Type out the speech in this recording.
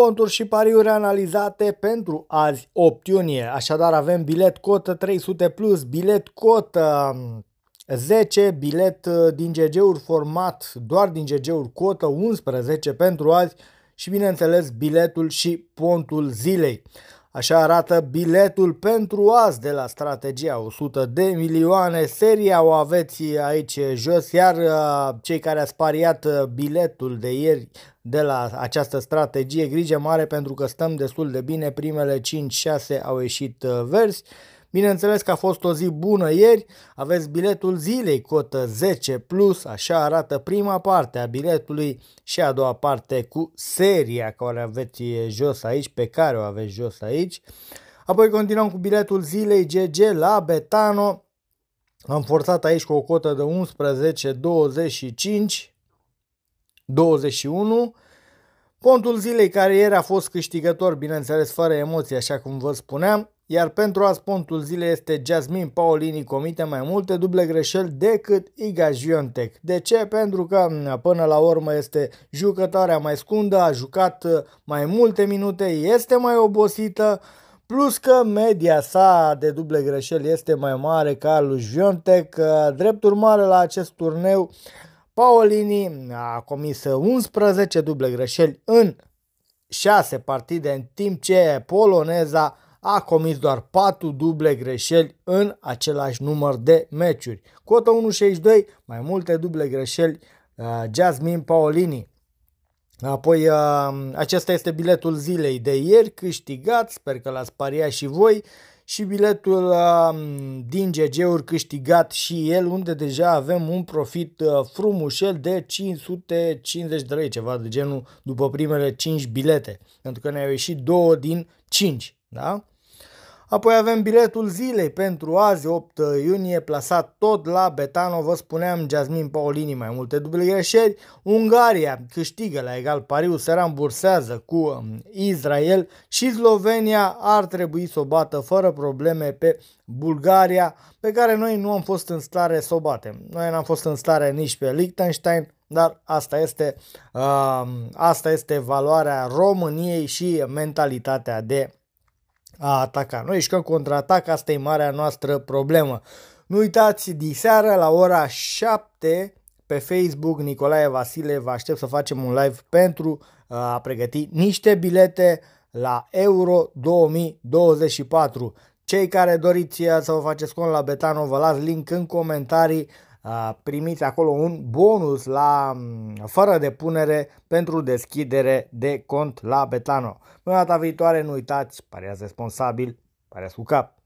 Ponturi și pariuri analizate pentru azi 8 iunie. Așadar avem bilet cotă 300 plus, bilet cotă 10, um, bilet uh, din GG-uri format doar din GG-uri cotă 11 pentru azi și bineînțeles biletul și pontul zilei. Așa arată biletul pentru azi de la strategia 100 de milioane. Seria o aveți aici jos, iar uh, cei care a spariat uh, biletul de ieri de la această strategie, grijă mare pentru că stăm destul de bine, primele 5-6 au ieșit uh, verzi. Bineînțeles că a fost o zi bună ieri, aveți biletul zilei, cotă 10 plus, așa arată prima parte a biletului și a doua parte cu seria care aveți jos aici, pe care o aveți jos aici. Apoi continuăm cu biletul zilei GG la Betano. Am forțat aici cu o cotă de 11, 25, 21. Pontul zilei care ieri a fost câștigător, bineînțeles fără emoții, așa cum vă spuneam, iar pentru azi pontul zilei este Jasmine Paolini comite mai multe duble greșeli decât Iga Jiontek. De ce? Pentru că până la urmă este jucătoarea mai scundă, a jucat uh, mai multe minute, este mai obosită, Plus că media sa de duble greșeli este mai mare ca lui Jiontek. Uh, drept urmare la acest turneu Paolini a comis 11 duble greșeli în 6 partide, în timp ce poloneza a comis doar 4 duble greșeli în același număr de meciuri. Cota 1.62, mai multe duble greșeli, uh, Jasmine Paolini. Apoi, uh, acesta este biletul zilei de ieri, câștigat, sper că l-ați pariat și voi și biletul uh, din GG-uri câștigat și el, unde deja avem un profit uh, frumușel de 550 de lei, ceva de genul, după primele 5 bilete, pentru că ne-au ieșit 2 din 5. Da? Apoi avem biletul zilei pentru azi, 8 iunie, plasat tot la Betano, vă spuneam, Jasmine Paolini, mai multe duble greșeli. Ungaria câștigă la egal pariu, se rambursează cu um, Israel și Slovenia ar trebui să o bată fără probleme pe Bulgaria, pe care noi nu am fost în stare să o batem. Noi n-am fost în stare nici pe Liechtenstein, dar asta este, uh, asta este valoarea României și mentalitatea de a ataca. Noi că contraatac, asta e marea noastră problemă. Nu uitați, diseară la ora 7 pe Facebook Nicolae Vasile vă aștept să facem un live pentru uh, a pregăti niște bilete la Euro 2024. Cei care doriți uh, să vă faceți cont la Betano, vă las link în comentarii primiți acolo un bonus la fără depunere pentru deschidere de cont la Betano. Până data viitoare nu uitați, pariați responsabil, pariați cu cap.